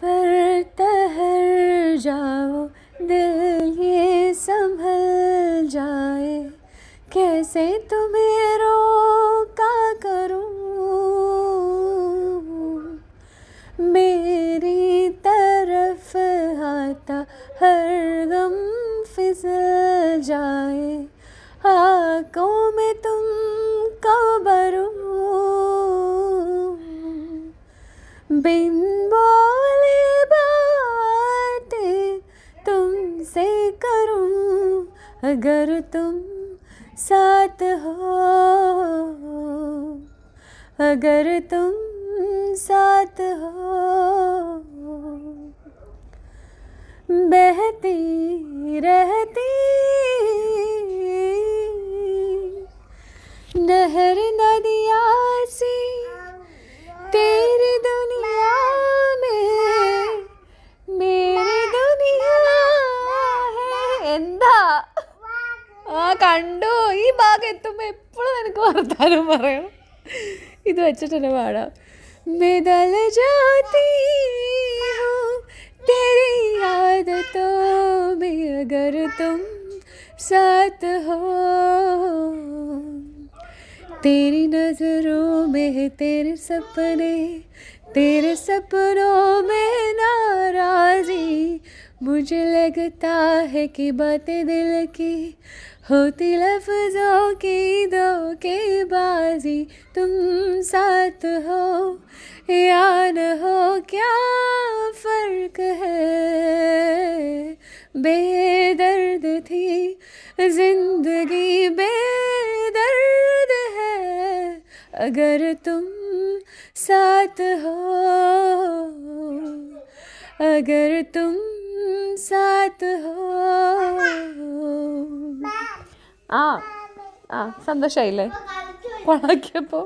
भर तहर जाओ दिल ये संभल जाए कैसे तुम्हें रोका करूं मेरी तरफ आता हर गम फिसल जाए आँखों में तुम कबरू बिन अगर तुम साथ हो अगर तुम साथ हो ആ കണ്ടു ഈ ഭാഗം എത്തുമ്പോൾ എപ്പോഴും എനിക്ക് വർത്താനം പറയാം ഇത് വെച്ചിട്ട് തന്നെ പാടാം മെതല ജാതി तेरी आदतों में अगर तुम साथ हो तेरी नजरों में तेरे सपने तेरे सपनों में मुझे लगता है कि बातें दिल की होती लफ्जों की दो के बाजी तुम साथ हो या न हो क्या फर्क है बेदर्द थी जिंदगी बेदर्द है अगर तुम साथ हो अगर तुम സാത്ത് साथ ആ ആ സന്തോഷമായില്ലേ വളക്കിയപ്പോ